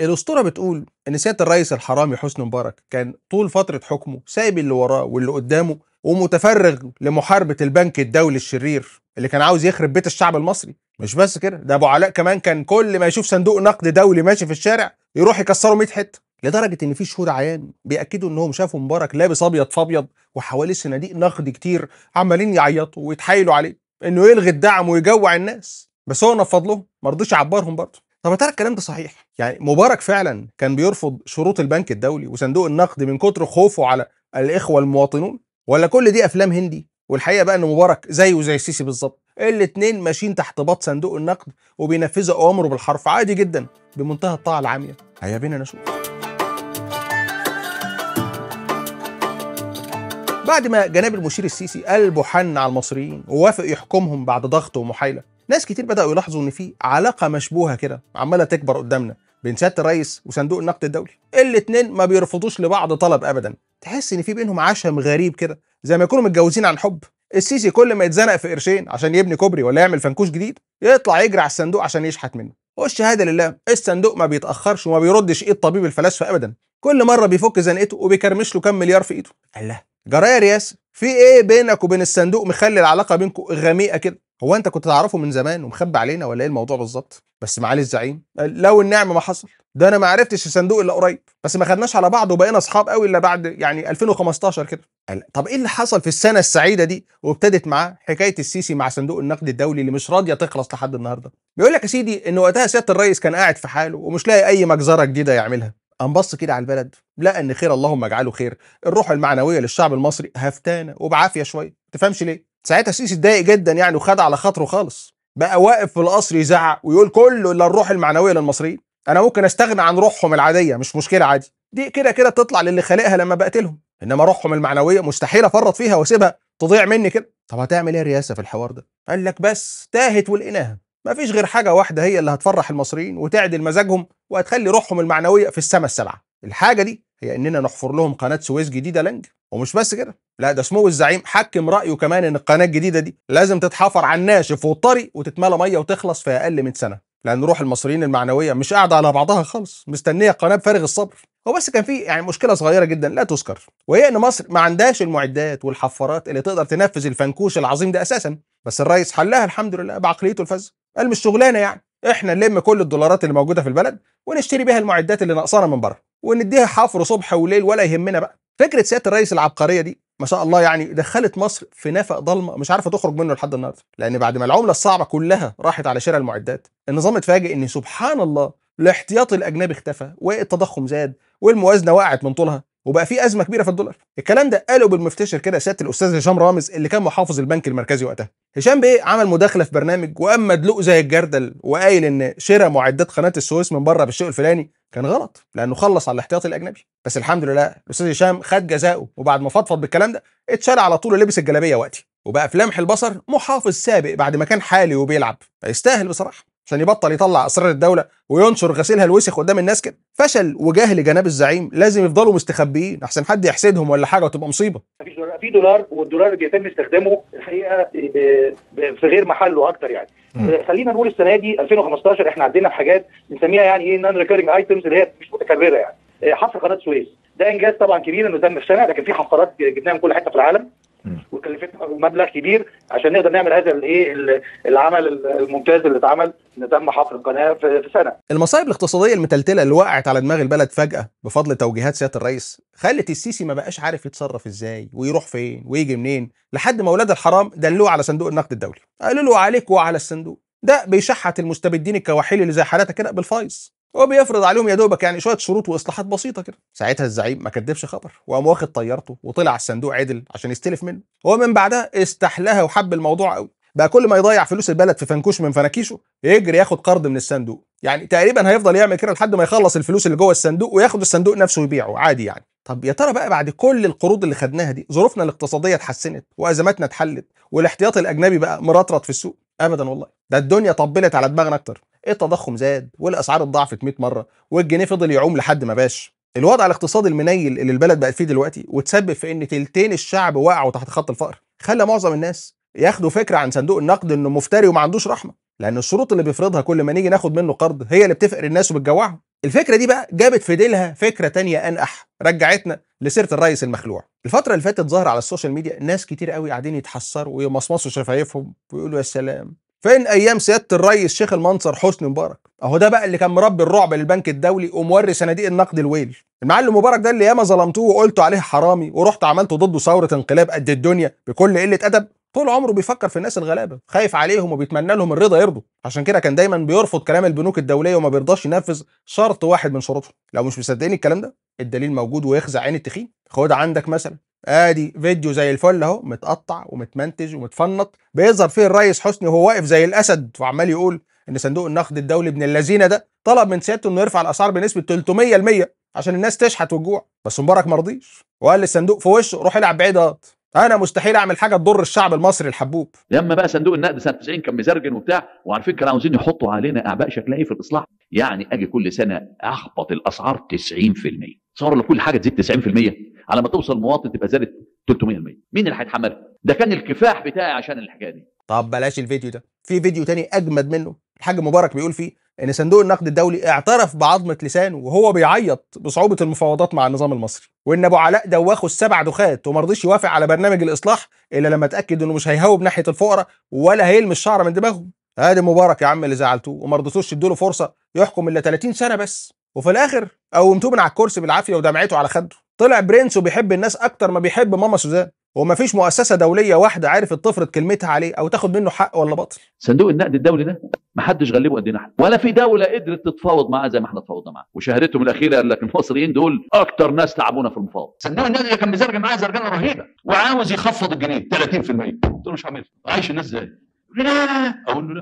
الاسطوره بتقول ان سياده الرئيس الحرامي حسني مبارك كان طول فتره حكمه سايب اللي وراه واللي قدامه ومتفرغ لمحاربه البنك الدولي الشرير اللي كان عاوز يخرب بيت الشعب المصري مش بس كده ده ابو علاء كمان كان كل ما يشوف صندوق نقد دولي ماشي في الشارع يروح يكسره 100 حته لدرجه ان في شهود عيان بياكدوا انهم شافوا مبارك لابس ابيض فابيض وحواليه صناديق نقد كتير عمالين يعيطوا ويتحايلوا عليه انه يلغي الدعم ويجوع الناس بس هو نفض لهم ما رضيش يعبرهم برضه طب ترى الكلام ده صحيح يعني مبارك فعلا كان بيرفض شروط البنك الدولي وصندوق النقد من كتر خوفه على الاخوه المواطنون ولا كل دي افلام هندي والحقيقه بقى ان مبارك زيه زي السيسي بالظبط الاثنين ماشيين تحت باط صندوق النقد وبينفذوا اوامره بالحرف عادي جدا بمنتهى الطاعه العاميه هيا بينا نشوف بعد ما جناب المشير السيسي قلبه حن على المصريين ووافق يحكمهم بعد ضغط ومحايله ناس كتير بداوا يلاحظوا ان في علاقه مشبوهه كده عماله تكبر قدامنا بين سياده الرئيس وصندوق النقد الدولي الاثنين ما بيرفضوش لبعض طلب ابدا تحس ان في بينهم عشم غريب كده زي ما يكونوا متجوزين عن حب السيسي كل ما يتزنق في قرشين عشان يبني كوبري ولا يعمل فنكوش جديد يطلع يجري على الصندوق عشان يشحت منه والشهاده لله الصندوق ما بيتاخرش وما بيردش ايد طبيب الفلاسفه ابدا كل مره بيفك زنقته وبيكرمش له كام مليار في ايده الله جرايا رياس في ايه بينك وبين الصندوق مخلي العلاقه بينكم غميقه كده هو انت كنت تعرفه من زمان ومخبي علينا ولا ايه الموضوع بالظبط بس معالي الزعيم لو النعم ما حصل ده انا ما عرفتش الصندوق الا قريب بس ما خدناش على بعض وبقينا اصحاب قوي الا بعد يعني 2015 كده طب ايه اللي حصل في السنه السعيده دي وابتدت معاه حكايه السيسي مع صندوق النقد الدولي اللي مش راضيه تخلص لحد النهارده بيقول لك يا سيدي ان وقتها سياده الرئيس كان قاعد في حاله ومش لاقي اي مجزره جديده يعملها قام بص كده على البلد لقى ان خير اللهم اجعله خير الروح المعنويه للشعب المصري هفتانه وبعافيه شويه ما تفهمش ليه ساعتها السيسي اتضايق جدا يعني وخد على خاطره خالص بقى واقف في القصر يزعق ويقول كله الا الروح المعنويه للمصريين انا ممكن استغنى عن روحهم العاديه مش مشكله عادي دي كده كده تطلع للي خالقها لما بقتلهم انما روحهم المعنويه مستحيل افرط فيها واسيبها تضيع مني كده طب هتعمل ايه الرئاسه في الحوار ده قال لك بس تاهت ولقيناها مفيش غير حاجه واحده هي اللي هتفرح المصريين وتعدل مزاجهم وهتخلي روحهم المعنويه في السماء السبعه الحاجه دي هي اننا نحفر لهم قناه سويس جديده لنج ومش بس كده لا ده سمو الزعيم حكم رايه كمان ان القناه الجديده دي لازم تتحفر على الناشف والطري وتتملى ميه وتخلص في اقل من سنه لان روح المصريين المعنويه مش قاعده على بعضها خالص مستنيه قناه بفارغ الصبر هو بس كان في يعني مشكله صغيره جدا لا تذكر وهي ان مصر ما عندهاش المعدات والحفارات اللي تقدر تنفذ الفنكوش العظيم ده اساسا بس الرئيس حلها الحمد لله بعقليته الفذه قال مش شغلانه يعني احنا نلم كل الدولارات اللي موجوده في البلد ونشتري بها المعدات اللي ناقصانا من بره ونديها حفر صبح وليل ولا يهمنا بقى فكره سياده الرئيس العبقريه دي ما شاء الله يعني دخلت مصر في نفق ضلمه مش عارفه تخرج منه لحد النهارده لان بعد ما العمله الصعبه كلها راحت على شراء المعدات النظام اتفاجئ ان سبحان الله الاحتياطي الاجنبي اختفى والتضخم زاد والموازنه وقعت من طولها وبقى في ازمه كبيره في الدولار الكلام ده قاله بالمفتشر كده سياده الاستاذ هشام رامز اللي كان محافظ البنك المركزي وقتها هشام بيه عمل مداخله في برنامج وقام مدلوق زي الجردل وقايل ان شراء معدات قناه السويس من بره بالشيء الفلاني كان غلط لانه خلص على الاحتياطي الاجنبي بس الحمد لله الاستاذ هشام خد جزاؤه وبعد ما فضفض بالكلام ده اتشال على طول ولبس الجلابيه وقتي وبقى في لمح البصر محافظ سابق بعد ما كان حالي وبيلعب فيستاهل بصراحه عشان يبطل يطلع اسرار الدوله وينشر غسيلها الوسخ قدام الناس كده فشل وجهل جناب الزعيم لازم يفضلوا مستخبيين احسن حد يحسدهم ولا حاجه وتبقى مصيبه في دولار والدولار بيتم استخدامه الحقيقه في غير محله اكتر يعني م. آه، خلينا نقول السنه دي 2015 احنا عندنا حاجات بنسميها يعني ايه نان ريكيرنج ايتمز اللي هي مش متكرره يعني آه، حفر قناه السويس ده انجاز طبعا كبير انه تم في سنه لكن في حفرات جبناها من كل حته في العالم وكلفتنا مبلغ كبير عشان نقدر نعمل هذا الايه العمل الممتاز اللي اتعمل ان تم حفر القناه في سنه. المصايب الاقتصاديه المتلتله اللي وقعت على دماغ البلد فجاه بفضل توجيهات سياده الرئيس خلت السيسي ما بقاش عارف يتصرف ازاي ويروح فين ويجي منين لحد ما اولاد الحرام دلوه على صندوق النقد الدولي قالوا له عليك وعلى الصندوق ده بيشحت المستبدين الكواحيل اللي زي حالاتك كده بالفايز هو بيفرض عليهم يا دوبك يعني شويه شروط واصلاحات بسيطه كده ساعتها الزعيم ما كدبش خبر وقام واخد طيارته وطلع على الصندوق عدل عشان يستلف منه هو من بعدها استحلاها وحب الموضوع قوي بقى كل ما يضيع فلوس البلد في فنكوش من فناكيشه يجري ياخد قرض من الصندوق يعني تقريبا هيفضل يعمل كده لحد ما يخلص الفلوس اللي جوه الصندوق وياخد الصندوق نفسه يبيعه عادي يعني طب يا ترى بقى بعد كل القروض اللي خدناها دي ظروفنا الاقتصاديه اتحسنت وازماتنا اتحلت والاحتياط الاجنبي بقى مرطرط في السوق ابدا والله ده الدنيا طبلت على دماغنا اكتر إيه التضخم زاد والاسعار اتضاعفت 100 مره والجنيه فضل يعوم لحد ما باش الوضع الاقتصادي المنيل اللي البلد بقت فيه دلوقتي وتسبب في ان تلتين الشعب وقعوا تحت خط الفقر خلى معظم الناس ياخدوا فكره عن صندوق النقد انه مفتري وما عندوش رحمه لان الشروط اللي بيفرضها كل ما نيجي ناخد منه قرض هي اللي بتفقر الناس وبتجوعهم الفكره دي بقى جابت في ديلها فكره تانية انقح رجعتنا لسيره الرئيس المخلوع الفتره اللي فاتت ظهر على السوشيال ميديا ناس كتير قوي قاعدين يتحسروا ويمصمصوا شفايفهم ويقولوا يا سلام فين ايام سياده الرئيس شيخ المنصر حسني مبارك اهو ده بقى اللي كان مربي الرعب للبنك الدولي وموري صناديق النقد الويل المعلم مبارك ده اللي ياما ظلمتوه وقلتوا عليه حرامي ورحت عملته ضده ثوره انقلاب قد الدنيا بكل قله ادب طول عمره بيفكر في الناس الغلابه خايف عليهم وبيتمنى لهم الرضا يرضوا عشان كده كان دايما بيرفض كلام البنوك الدوليه وما بيرضاش ينفذ شرط واحد من شروطهم لو مش مصدقين الكلام ده الدليل موجود ويخزع عين التخين خد عندك مثلا ادي فيديو زي الفل اهو متقطع ومتمنتج ومتفنط بيظهر فيه الرئيس حسني وهو واقف زي الاسد وعمال يقول ان صندوق النقد الدولي ابن اللذينه ده طلب من سيادته انه يرفع الاسعار بنسبه 300% عشان الناس تشحت والجوع بس مبارك مرضيش وقال للصندوق في وشه روح العب بعيدات انا مستحيل اعمل حاجه تضر الشعب المصري الحبوب لما بقى صندوق النقد سنه 90 كان مزرجن وبتاع وعارفين كانوا عاوزين يحطوا علينا اعباء شكلها ايه في الاصلاح يعني اجي كل سنه احبط الاسعار 90% صار لو كل حاجه تزيد 90% على ما توصل مواطن تبقى زادت 300% مين اللي هيتحملها ده كان الكفاح بتاعي عشان الحكايه دي طب بلاش الفيديو ده في فيديو تاني اجمد منه الحاج مبارك بيقول فيه ان صندوق النقد الدولي اعترف بعظمه لسانه وهو بيعيط بصعوبه المفاوضات مع النظام المصري وان ابو علاء دوخه السبع دخات وما رضيش يوافق على برنامج الاصلاح الا لما اتاكد انه مش هيهوب ناحيه الفقراء ولا هيلمس شعره من دماغهم ادي مبارك يا عم اللي زعلتوه وما رضيتوش تدوا فرصه يحكم الا 30 سنه بس وفي الاخر قومتوه من على الكرسي بالعافيه ودمعته على خده طلع برنس وبيحب الناس اكتر ما بيحب ماما سوزان ومفيش مؤسسه دوليه واحده عرفت تفرض كلمتها عليه او تاخد منه حق ولا باطل صندوق النقد الدولي ده محدش غلبه قدنا احنا ولا في دوله قدرت تتفاوض معاه زي ما احنا تفاوضنا معاه وشهرتهم الاخيره قال لك المصريين دول اكتر ناس تعبونا في المفاوض صندوق النقد كان مزرج معاه زرجانه رهيبه وعاوز يخفض الجنيه 30% قلت له مش هعملها عايش الناس ازاي لا اقول له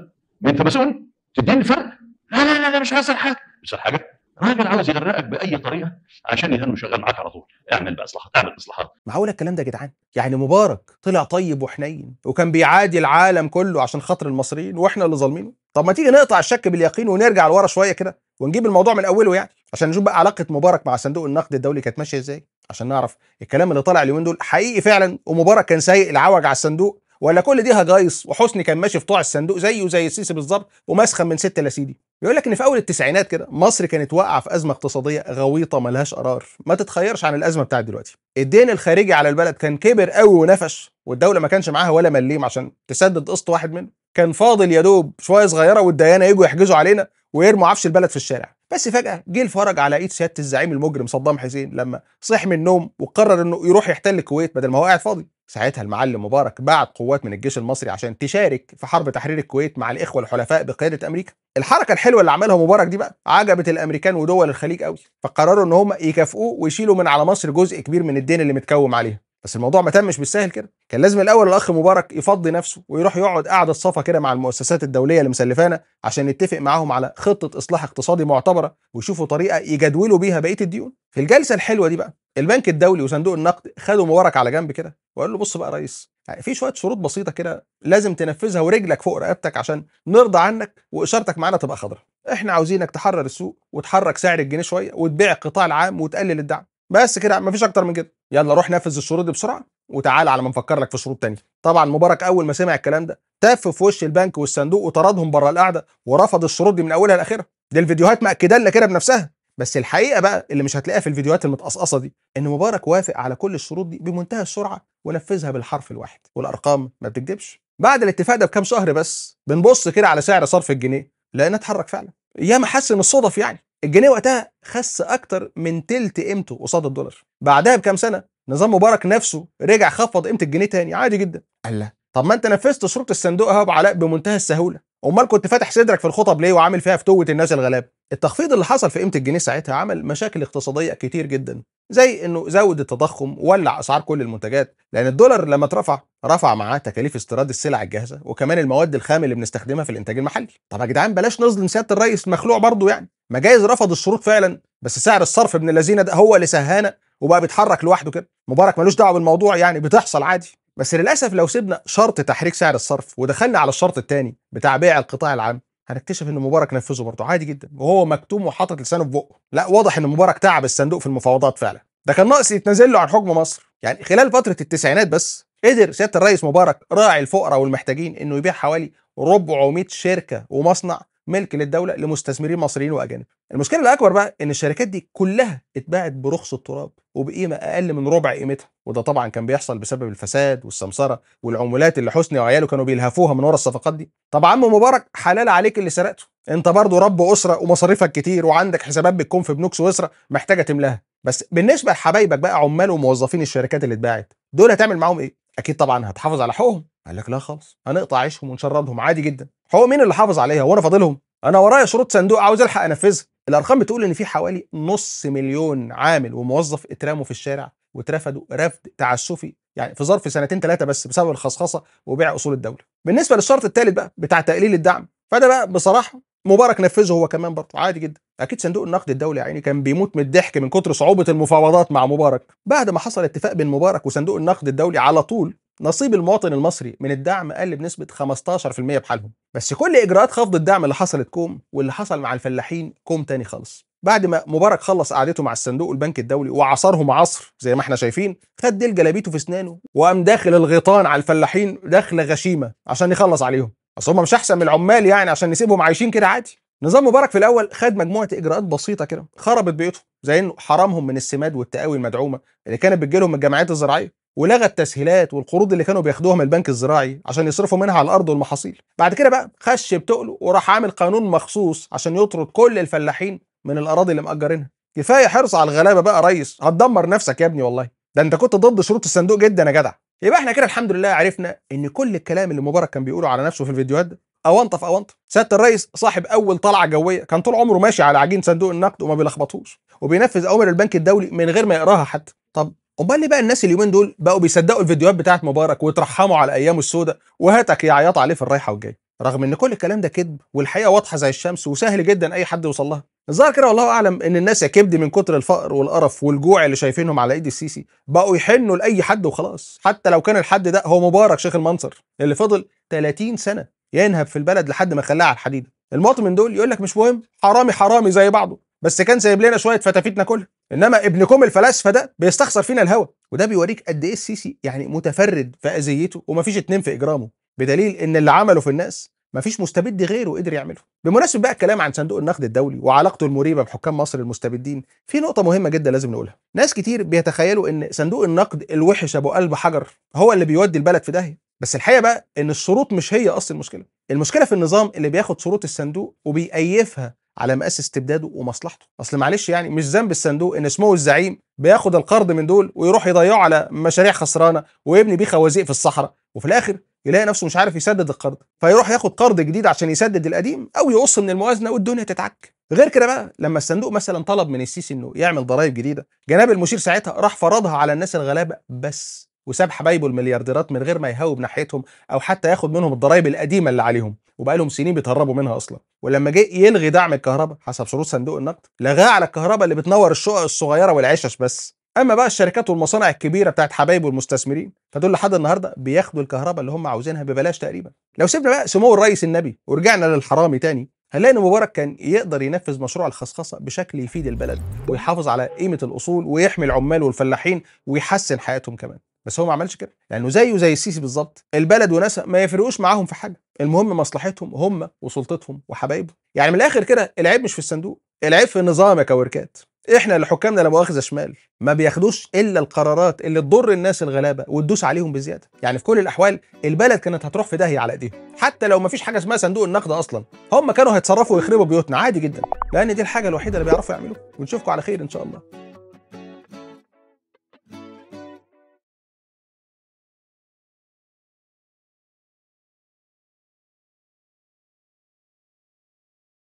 لا انت مسؤول تديني فرق لا لا لا مش هيحصل حاجه مش حاجه راجل عاوز يغرقك باي طريقه عشان يهنوا شغال معاك على طول اعمل بقى اصلاحات اعمل اصلاحات معقول الكلام ده يا جدعان يعني مبارك طلع طيب وحنين وكان بيعادي العالم كله عشان خاطر المصريين واحنا اللي ظالمينه طب ما تيجي نقطع الشك باليقين ونرجع لورا شويه كده ونجيب الموضوع من اوله يعني عشان نشوف بقى علاقه مبارك مع صندوق النقد الدولي كانت ماشيه ازاي عشان نعرف الكلام اللي طالع اليومين دول حقيقي فعلا ومبارك كان سايق العوج على الصندوق ولا كل دي هجايص وحسني كان ماشي في طوع الصندوق زيه زي السيسي بالظبط ومسخن من ست لسيدي بيقول لك ان في اول التسعينات كده مصر كانت واقعه في ازمه اقتصاديه غويطه ملهاش قرار ما تتخيرش عن الازمه بتاعت دلوقتي الدين الخارجي على البلد كان كبر قوي ونفش والدوله ما كانش معاها ولا مليم عشان تسدد قسط واحد منه كان فاضل يا دوب شويه صغيره والديانه يجوا يحجزوا علينا ويرموا عفش البلد في الشارع بس فجاه جه الفرج على ايد سياده الزعيم المجرم صدام حسين لما صح من النوم وقرر انه يروح يحتل الكويت بدل ما هو قاعد فاضي ساعتها المعلم مبارك بعت قوات من الجيش المصري عشان تشارك في حرب تحرير الكويت مع الاخوه الحلفاء بقياده امريكا الحركه الحلوه اللي عملها مبارك دي بقى عجبت الامريكان ودول الخليج قوي فقرروا ان هم يكافئوه ويشيلوا من على مصر جزء كبير من الدين اللي متكوم عليها بس الموضوع ما تمش بالسهل كده كان لازم الاول الاخ مبارك يفضي نفسه ويروح يقعد قعده صفا كده مع المؤسسات الدوليه اللي مسلفانا عشان يتفق معاهم على خطه اصلاح اقتصادي معتبره ويشوفوا طريقه يجدولوا بيها بقيه الديون في الجلسه الحلوه دي بقى البنك الدولي وصندوق النقد خدوا مبارك على جنب كده وقال له بص بقى يا ريس يعني في شويه شروط بسيطه كده لازم تنفذها ورجلك فوق رقبتك عشان نرضى عنك واشارتك معانا تبقى خضراء احنا عاوزينك تحرر السوق وتحرك سعر الجنيه شويه وتبيع القطاع العام وتقلل الدعم بس كده مفيش اكتر من كده يلا روح نفذ الشروط دي بسرعه وتعالى على ما نفكر لك في شروط تانية طبعا مبارك اول ما سمع الكلام ده تف في وش البنك والصندوق وطردهم بره القعده ورفض الشروط دي من اولها لاخرها دي الفيديوهات مأكده لنا كده بنفسها بس الحقيقه بقى اللي مش هتلاقيها في الفيديوهات المتقصقصه دي ان مبارك وافق على كل الشروط دي بمنتهى السرعه ونفذها بالحرف الواحد والارقام ما بتكذبش بعد الاتفاق ده بكام شهر بس بنبص كده على سعر صرف الجنيه لقيناه اتحرك فعلا ياما حس ان الصدف يعني الجنيه وقتها خس اكتر من تلت قيمته قصاد الدولار بعدها بكام سنه نظام مبارك نفسه رجع خفض قيمه الجنيه تاني عادي جدا قال طب ما انت نفذت شروط الصندوق اهو بعلاء بمنتهى السهوله امال كنت فاتح صدرك في الخطب ليه وعامل فيها فتوه الناس الغلابه التخفيض اللي حصل في قيمه الجنيه ساعتها عمل مشاكل اقتصاديه كتير جدا زي انه زود التضخم ولع اسعار كل المنتجات لان الدولار لما اترفع رفع معاه تكاليف استيراد السلع الجاهزه وكمان المواد الخام اللي بنستخدمها في الانتاج المحلي طب يا جدعان بلاش نظلم سياده الرئيس مخلوع برضه يعني ما جايز رفض الشروط فعلا بس سعر الصرف ابن الذين ده هو اللي سهانا وبقى بيتحرك لوحده كده مبارك ملوش دعوه بالموضوع يعني بتحصل عادي بس للاسف لو سيبنا شرط تحريك سعر الصرف ودخلنا على الشرط الثاني بتاع بيع القطاع العام هنكتشف ان مبارك نفذه برضه عادي جدا وهو مكتوم وحاطط لسانه في بقه لا واضح ان مبارك تعب الصندوق في المفاوضات فعلا ده كان ناقص يتنازل له عن حكم مصر يعني خلال فتره التسعينات بس قدر سياده الرئيس مبارك راعي الفقراء والمحتاجين انه يبيع حوالي 400 شركه ومصنع ملك للدوله لمستثمرين مصريين واجانب المشكله الاكبر بقى ان الشركات دي كلها اتباعت برخص التراب وبقيمه اقل من ربع قيمتها وده طبعا كان بيحصل بسبب الفساد والسمسره والعمولات اللي حسني وعياله كانوا بيلهفوها من ورا الصفقات دي طب عم مبارك حلال عليك اللي سرقته انت برضه رب اسره ومصاريفك كتير وعندك حسابات بتكون في بنوك سويسرا محتاجه تملاها بس بالنسبه لحبايبك بقى عمال وموظفين الشركات اللي اتباعت دول هتعمل معاهم ايه اكيد طبعا هتحافظ على حقوقهم قال لك لا خالص هنقطع عيشهم ونشردهم عادي جدا هو مين اللي حافظ عليها وانا فاضلهم انا ورايا شروط صندوق عاوز الحق انفذها الارقام بتقول ان في حوالي نص مليون عامل وموظف اترموا في الشارع واترفدوا رفد تعسفي يعني في ظرف سنتين ثلاثه بس بسبب الخصخصه وبيع اصول الدوله بالنسبه للشرط الثالث بقى بتاع تقليل الدعم فده بقى بصراحه مبارك نفذه هو كمان برضه عادي جدا اكيد صندوق النقد الدولي يا عيني كان بيموت من الضحك من كتر صعوبه المفاوضات مع مبارك بعد ما حصل اتفاق بين مبارك وصندوق النقد الدولي على طول نصيب المواطن المصري من الدعم قل بنسبة 15% بحالهم بس كل إجراءات خفض الدعم اللي حصلت كوم واللي حصل مع الفلاحين كوم تاني خالص بعد ما مبارك خلص قعدته مع الصندوق والبنك الدولي وعصرهم عصر زي ما احنا شايفين خد ديل جلابيته في اسنانه وقام داخل الغيطان على الفلاحين دخلة غشيمه عشان يخلص عليهم اصل هم مش احسن من العمال يعني عشان نسيبهم عايشين كده عادي نظام مبارك في الاول خد مجموعه اجراءات بسيطه كده خربت بيوتهم زي انه حرمهم من السماد والتقاوي المدعومه اللي كانت بتجيلهم من الجمعيات الزراعيه ولغى التسهيلات والقروض اللي كانوا بياخدوها من البنك الزراعي عشان يصرفوا منها على الارض والمحاصيل بعد كده بقى خش بتقله وراح عامل قانون مخصوص عشان يطرد كل الفلاحين من الاراضي اللي مأجرينها كفايه حرص على الغلابه بقى يا ريس هتدمر نفسك يا ابني والله ده انت كنت ضد شروط الصندوق جدا يا جدع يبقى احنا كده الحمد لله عرفنا ان كل الكلام اللي مبارك كان بيقوله على نفسه في الفيديوهات ده اونطه في سياده الرئيس صاحب اول طلعه جويه كان طول عمره ماشي على عجين صندوق النقد وما بيلخبطوش وبينفذ اوامر البنك الدولي من غير ما يقراها حتى طب امال ليه بقى الناس اليومين دول بقوا بيصدقوا الفيديوهات بتاعت مبارك ويترحموا على ايامه السوداء وهاتك يا عياط عليه في الرايحه والجايه رغم ان كل الكلام ده كذب والحقيقه واضحه زي الشمس وسهل جدا اي حد يوصل لها الظاهر كده والله اعلم ان الناس يا كبدي من كتر الفقر والقرف والجوع اللي شايفينهم على ايد السيسي بقوا يحنوا لاي حد وخلاص حتى لو كان الحد ده هو مبارك شيخ المنصر اللي فضل 30 سنه ينهب في البلد لحد ما خلاها على الحديده المواطن من دول يقول لك مش مهم حرامي حرامي زي بعضه بس كان سايب لنا شويه فتافيت ناكلها انما ابنكم الفلاسفه ده بيستخسر فينا الهوى وده بيوريك قد ايه السيسي يعني متفرد في اذيته ومفيش اتنين في اجرامه بدليل ان اللي عمله في الناس مفيش مستبد غيره قدر يعمله بمناسبة بقى الكلام عن صندوق النقد الدولي وعلاقته المريبة بحكام مصر المستبدين في نقطة مهمة جدا لازم نقولها ناس كتير بيتخيلوا ان صندوق النقد الوحش ابو قلب حجر هو اللي بيودي البلد في داهية بس الحقيقه بقى ان الشروط مش هي اصل المشكله المشكله في النظام اللي بياخد شروط الصندوق وبيقيفها على مقاس استبداده ومصلحته اصل معلش يعني مش ذنب الصندوق ان اسمه الزعيم بياخد القرض من دول ويروح يضيعه على مشاريع خسرانه ويبني بيه خوازيق في الصحراء وفي الاخر يلاقي نفسه مش عارف يسدد القرض فيروح ياخد قرض جديد عشان يسدد القديم او يقص من الموازنه والدنيا تتعك غير كده بقى لما الصندوق مثلا طلب من السيسي انه يعمل ضرائب جديده جناب المشير ساعتها راح فرضها على الناس الغلابه بس وساب حبايبه المليارديرات من غير ما يهوب ناحيتهم او حتى ياخد منهم الضرايب القديمه اللي عليهم وبقالهم سنين بيتهربوا منها اصلا ولما جه يلغي دعم الكهرباء حسب شروط صندوق النقد لغاه على الكهرباء اللي بتنور الشقق الصغيره والعشش بس اما بقى الشركات والمصانع الكبيره بتاعت حبايبه المستثمرين فدول لحد النهارده بياخدوا الكهرباء اللي هم عاوزينها ببلاش تقريبا لو سيبنا بقى سمو الرئيس النبي ورجعنا للحرامي تاني هنلاقي ان مبارك كان يقدر ينفذ مشروع الخصخصه بشكل يفيد البلد ويحافظ على قيمه الاصول ويحمي العمال والفلاحين ويحسن حياتهم كمان بس هو ما عملش كده لانه زيه زي السيسي بالظبط البلد وناسها ما يفرقوش معاهم في حاجه المهم مصلحتهم هم وسلطتهم وحبايبهم يعني من الاخر كده العيب مش في الصندوق العيب في النظام يا كوركات احنا اللي حكامنا لا مؤاخذه شمال ما بياخدوش الا القرارات اللي تضر الناس الغلابه وتدوس عليهم بزياده يعني في كل الاحوال البلد كانت هتروح في داهيه على ايديهم حتى لو ما فيش حاجه اسمها صندوق النقد اصلا هم كانوا هيتصرفوا ويخربوا بيوتنا عادي جدا لان دي الحاجه الوحيده اللي بيعرفوا يعملوها ونشوفكم على خير ان شاء الله